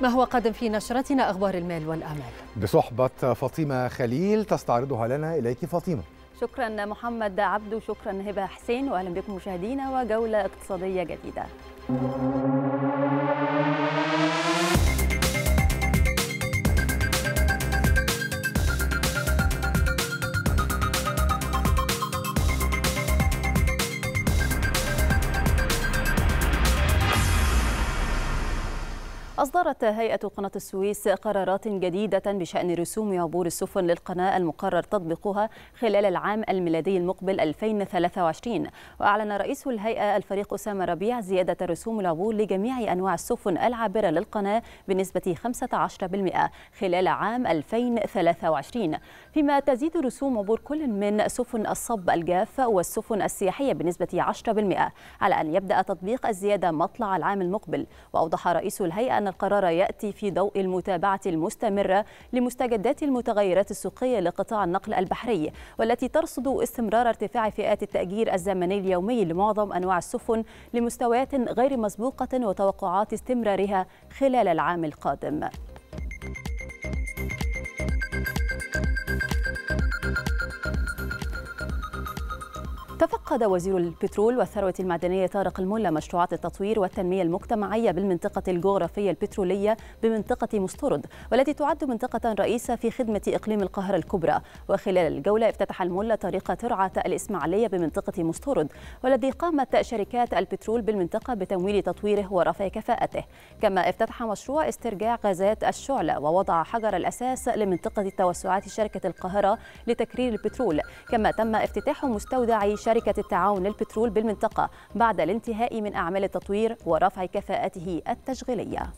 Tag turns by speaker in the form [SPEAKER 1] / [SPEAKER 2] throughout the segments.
[SPEAKER 1] ما هو قادم في نشرتنا أخبار المال والأعمال
[SPEAKER 2] بصحبة فاطمة خليل تستعرضها لنا إليك فاطمة
[SPEAKER 1] شكرا محمد عبدو شكرا هبة حسين وأهلا بكم مشاهدينا وجولة اقتصادية جديدة أصدرت هيئة قناة السويس قرارات جديدة بشأن رسوم عبور السفن للقناة المقرر تطبيقها خلال العام الميلادي المقبل 2023 وأعلن رئيس الهيئة الفريق أسامة ربيع زيادة رسوم العبور لجميع أنواع السفن العابرة للقناة بنسبة 15% خلال عام 2023 فيما تزيد رسوم عبور كل من سفن الصب الجاف والسفن السياحية بنسبة 10% على أن يبدأ تطبيق الزيادة مطلع العام المقبل وأوضح رئيس الهيئة أن القرار يأتي في ضوء المتابعة المستمرة لمستجدات المتغيرات السوقية لقطاع النقل البحري والتي ترصد استمرار ارتفاع فئات التأجير الزمني اليومي لمعظم أنواع السفن لمستويات غير مسبوقة وتوقعات استمرارها خلال العام القادم عقد وزير البترول والثروة المعدنية طارق الملا مشروعات التطوير والتنمية المجتمعية بالمنطقة الجغرافية البترولية بمنطقة مسترد والتي تعد منطقة رئيسة في خدمة إقليم القاهرة الكبرى وخلال الجولة افتتح الملا طريق ترعة الإسماعيلية بمنطقة مسترد والذي قامت شركات البترول بالمنطقة بتمويل تطويره ورفع كفاءته كما افتتح مشروع استرجاع غازات الشعلة ووضع حجر الأساس لمنطقة توسعات شركة القاهرة لتكرير البترول كما تم افتتاح مستودع شركة التعاون للبترول بالمنطقة بعد الانتهاء من أعمال التطوير ورفع كفاءته التشغيلية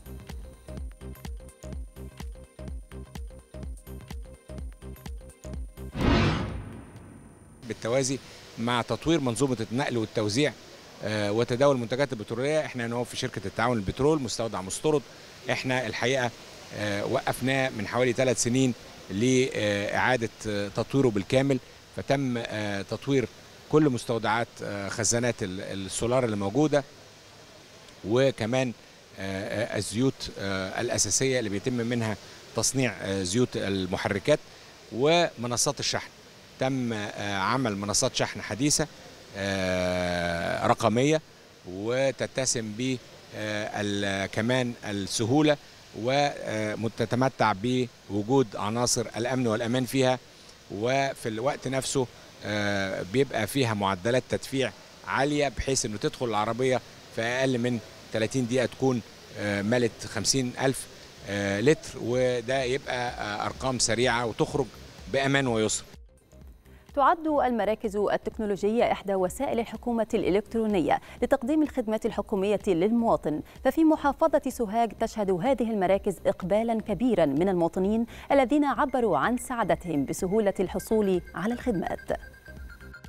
[SPEAKER 2] بالتوازي مع تطوير منظومة النقل والتوزيع آه، وتداول المنتجات البترولية احنا هنا في شركة التعاون البترول مستودع مسترد احنا الحقيقة آه، وقفناه من حوالي ثلاث سنين لإعادة آه، تطويره بالكامل فتم تطوير كل مستودعات آه، خزانات السولار اللي موجوده وكمان آه، آه، الزيوت الاساسيه اللي بيتم منها تصنيع زيوت المحركات ومنصات الشحن تم عمل منصات شحن حديثه رقميه وتتسم ب كمان السهوله وتتمتع بوجود عناصر الامن والامان فيها وفي الوقت نفسه آه، بيبقى فيها معدلات تدفيع عاليه بحيث انه تدخل العربيه في اقل من 30 دقيقه تكون آه، ملت ألف آه، لتر وده يبقى ارقام سريعه وتخرج بامان ويسر
[SPEAKER 1] تعد المراكز التكنولوجية إحدى وسائل الحكومة الإلكترونية لتقديم الخدمات الحكومية للمواطن ففي محافظة سوهاج تشهد هذه المراكز إقبالا كبيرا من المواطنين الذين عبروا عن سعادتهم بسهولة الحصول على الخدمات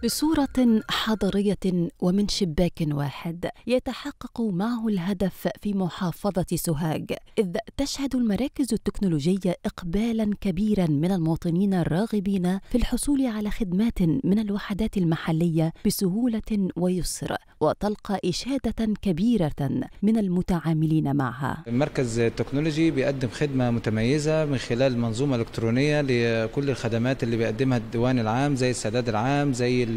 [SPEAKER 1] بصورة حضرية ومن شباك واحد يتحقق معه الهدف في محافظة سوهاج إذ تشهد المراكز التكنولوجية إقبالا كبيرا من المواطنين الراغبين في الحصول على خدمات من الوحدات المحلية بسهولة ويسر وتلقى إشادة كبيرة من المتعاملين معها
[SPEAKER 2] المركز التكنولوجي بيقدم خدمة متميزة من خلال منظومة إلكترونية لكل الخدمات اللي بيقدمها الديوان العام زي السداد العام زي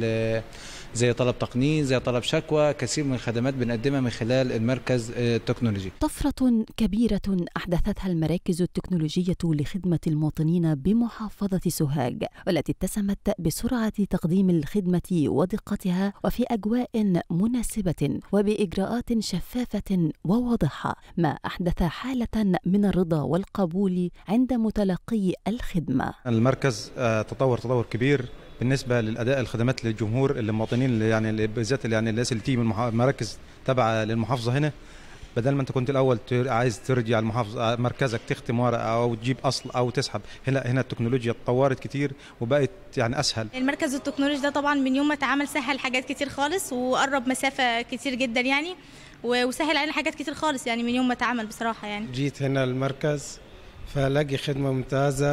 [SPEAKER 2] زي طلب تقنين زي طلب شكوى كثير من الخدمات بنقدمها من خلال المركز آه، التكنولوجي
[SPEAKER 1] طفرة كبيرة أحدثتها المراكز التكنولوجية لخدمة المواطنين بمحافظة سوهاج والتي اتسمت بسرعة تقديم الخدمة ودقتها وفي أجواء مناسبة وبإجراءات شفافة وواضحة ما أحدث حالة من الرضا والقبول عند متلقي الخدمة
[SPEAKER 2] المركز آه، تطور تطور كبير بالنسبه للاداء الخدمات للجمهور المواطنين اللي يعني بالذات يعني الناس اللي تيجي
[SPEAKER 1] من مراكز تابعه للمحافظه هنا بدل ما انت كنت الاول عايز ترجع المحافظه آه، مركزك تختم ورقه او تجيب اصل او تسحب هنا هنا التكنولوجيا اتطورت كتير وبقت يعني اسهل المركز التكنولوجي ده طبعا من يوم ما اتعمل سهل حاجات كتير خالص وقرب مسافه كتير جدا يعني وسهل علينا حاجات كتير خالص يعني من يوم ما اتعمل بصراحه يعني
[SPEAKER 2] جيت هنا المركز فلاقي خدمه ممتازه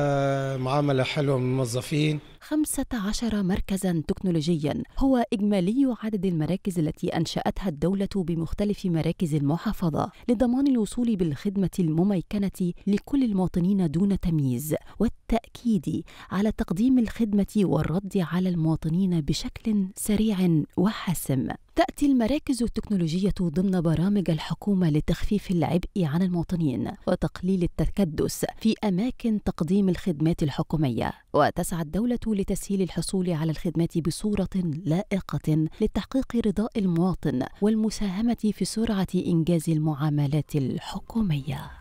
[SPEAKER 2] معامله حلوه من الموظفين
[SPEAKER 1] 15 مركزا تكنولوجيا هو إجمالي عدد المراكز التي أنشأتها الدولة بمختلف مراكز المحافظة لضمان الوصول بالخدمة المميكنة لكل المواطنين دون تمييز والتأكيد على تقديم الخدمة والرد على المواطنين بشكل سريع وحاسم تأتي المراكز التكنولوجية ضمن برامج الحكومة لتخفيف العبء عن المواطنين وتقليل التكدس في أماكن تقديم الخدمات الحكومية وتسعى الدولة لتسهيل الحصول على الخدمات بصورة لائقة لتحقيق رضاء المواطن والمساهمة في سرعة إنجاز المعاملات الحكومية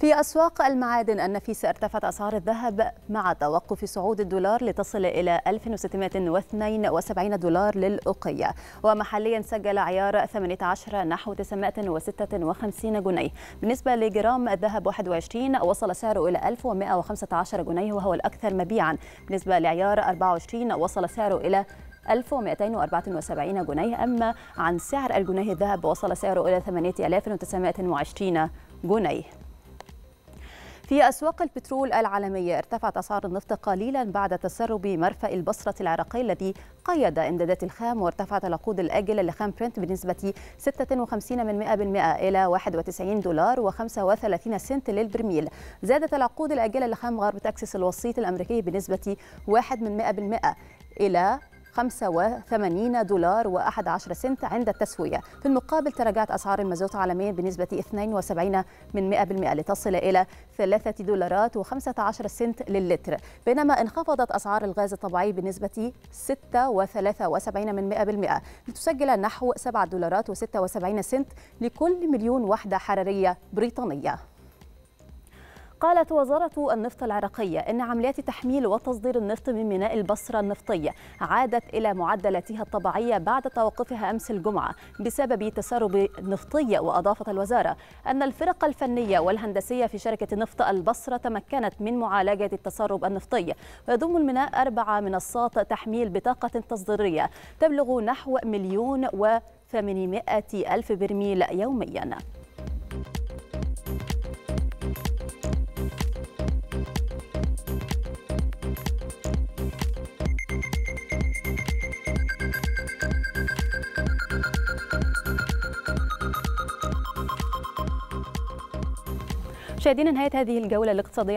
[SPEAKER 1] في أسواق المعادن النفيسة ارتفعت أسعار الذهب مع توقف صعود الدولار لتصل إلى 1672 دولار للأوقية ومحليا سجل عيار 18 نحو 956 جنيه بالنسبة لجرام الذهب 21 وصل سعره إلى 1115 جنيه وهو الأكثر مبيعا بالنسبة لعيار 24 وصل سعره إلى 1274 جنيه أما عن سعر الجنيه الذهب وصل سعره إلى 8920 جنيه في أسواق البترول العالمية ارتفعت أسعار النفط قليلا بعد تسرب مرفأ البصرة العراقي الذي قيد إمدادات الخام وارتفعت العقود الآجلة لخام برنت بنسبة 56 من 100% إلى 91 دولار و35 سنت للبرميل زادت العقود الآجلة لخام غرب تكساس الوسيط الأمريكي بنسبة 1 من 100% إلى 85 دولار و11 سنت عند التسوية في المقابل تراجعت أسعار المازوت عالميا بنسبة 72 من 100% لتصل إلى 3 دولارات و15 سنت للتر بينما انخفضت أسعار الغاز الطبيعي بنسبة 6.73 من 100% لتسجل نحو 7 دولارات و76 سنت لكل مليون وحدة حرارية بريطانية قالت وزارة النفط العراقية أن عمليات تحميل وتصدير النفط من ميناء البصرة النفطية عادت إلى معدلاتها الطبيعية بعد توقفها أمس الجمعة بسبب تسرب نفطي وأضافت الوزارة أن الفرق الفنية والهندسية في شركة نفط البصرة تمكنت من معالجة التسرب النفطي ويضم الميناء أربع منصات تحميل بطاقة تصديرية تبلغ نحو مليون و 800 ألف برميل يومياً مشاهدينا نهايه هذه الجوله الاقتصاديه